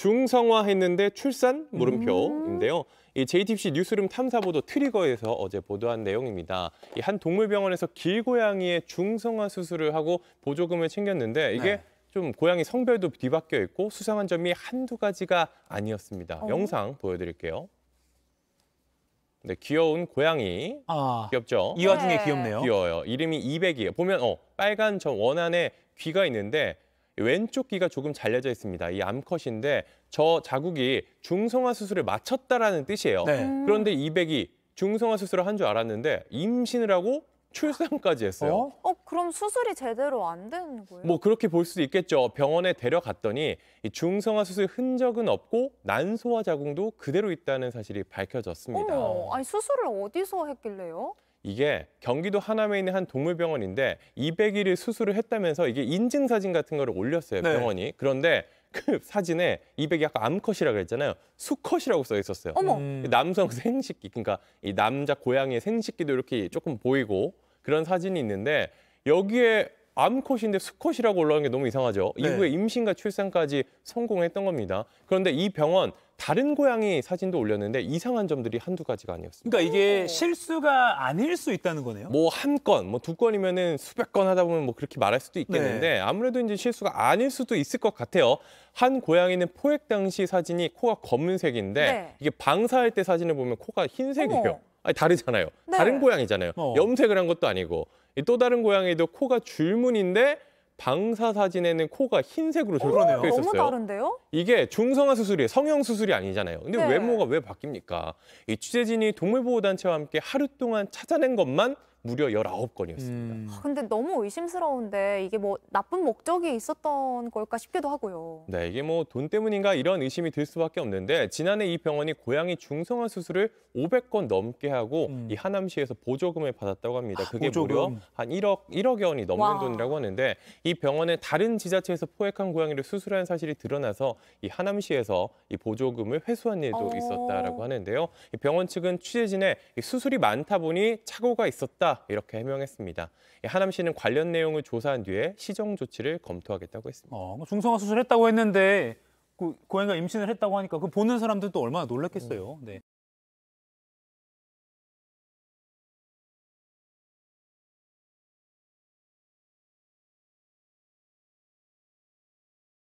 중성화했는데 출산 물음표인데요. 음. 이 JTBC 뉴스룸 탐사보도 트리거에서 어제 보도한 내용입니다. 이 한 동물병원에서 길고양이의 중성화 수술을 하고 보조금을 챙겼는데 이게 네. 좀 고양이 성별도 뒤바뀌어 있고 수상한 점이 한두 가지가 아니었습니다. 어. 영상 보여드릴게요. 네, 귀여운 고양이. 아, 귀엽죠? 이 와중에 네. 귀엽네요. 귀여워요. 이름이 200이에요. 보면 어, 빨간 저 원안에 귀가 있는데 왼쪽 귀가 조금 잘려져 있습니다. 이 암컷인데 저 자국이 중성화 수술을 마쳤다라는 뜻이에요. 네. 그런데 이백이 중성화 수술을 한 줄 알았는데 임신을 하고 출산까지 했어요. 어? 어? 그럼 수술이 제대로 안 되는 거예요? 뭐 그렇게 볼 수도 있겠죠. 병원에 데려갔더니 이 중성화 수술 흔적은 없고 난소화 자궁도 그대로 있다는 사실이 밝혀졌습니다. 어머, 아니 수술을 어디서 했길래요? 이게 경기도 하남에 있는 한 동물병원인데 200일을 수술을 했다면서 이게 인증 사진 같은 거를 올렸어요 네. 병원이. 그런데 그 사진에 200이 아까 암컷이라고 했잖아요. 수컷이라고 써 있었어요. 어머. 음. 남성 생식기 그러니까 이 남자 고양이의 생식기도 이렇게 조금 보이고 그런 사진이 있는데 여기에 암컷인데 수컷이라고 올라온 게 너무 이상하죠. 네. 이후에 임신과 출산까지 성공했던 겁니다. 그런데 이 병원 다른 고양이 사진도 올렸는데 이상한 점들이 한두 가지가 아니었습니다. 그러니까 이게 실수가 아닐 수 있다는 거네요. 뭐 한 건, 뭐 두 건이면은 수백 건 하다 보면 뭐 그렇게 말할 수도 있겠는데 네. 아무래도 이제 실수가 아닐 수도 있을 것 같아요. 한 고양이는 포획 당시 사진이 코가 검은색인데 네. 이게 방사할 때 사진을 보면 코가 흰색이에요. 어머. 아니 다르잖아요. 네. 다른 고양이잖아요. 어. 염색을 한 것도 아니고 또 다른 고양이도 코가 줄무늬인데 방사 사진에는 코가 흰색으로 저렇게 어, 있었어요. 너무 다른데요? 이게 중성화 수술이 성형 수술이 아니잖아요. 근데 네. 외모가 왜 바뀝니까? 이 취재진이 동물보호단체와 함께 하루 동안 찾아낸 것만 무려 19건이었습니다. 음. 아, 근데 너무 의심스러운데 이게 뭐 나쁜 목적이 있었던 걸까 싶기도 하고요. 네, 이게 뭐 돈 때문인가 이런 의심이 들 수밖에 없는데 지난해 이 병원이 고양이 중성화 수술을 500건 넘게 하고 음. 이 하남시에서 보조금을 받았다고 합니다. 아, 그게 보조금. 무려 한 1억 1억 원이 넘는 와. 돈이라고 하는데 이 병원은 다른 지자체에서 포획한 고양이를 수술한 사실이 드러나서 이 하남시에서 이 보조금을 회수한 일도 어. 있었다라고 하는데요. 이 병원 측은 취재진에 수술이 많다 보니 착오가 있었다. 이렇게 해명했습니다. 예, 하남시는 관련 내용을 조사한 뒤에 시정 조치를 검토하겠다고 했습니다. 어, 뭐 중성화 수술했다고 했는데 그 고양이가 임신을 했다고 하니까 그 보는 사람들도 얼마나 놀랐겠어요. 네.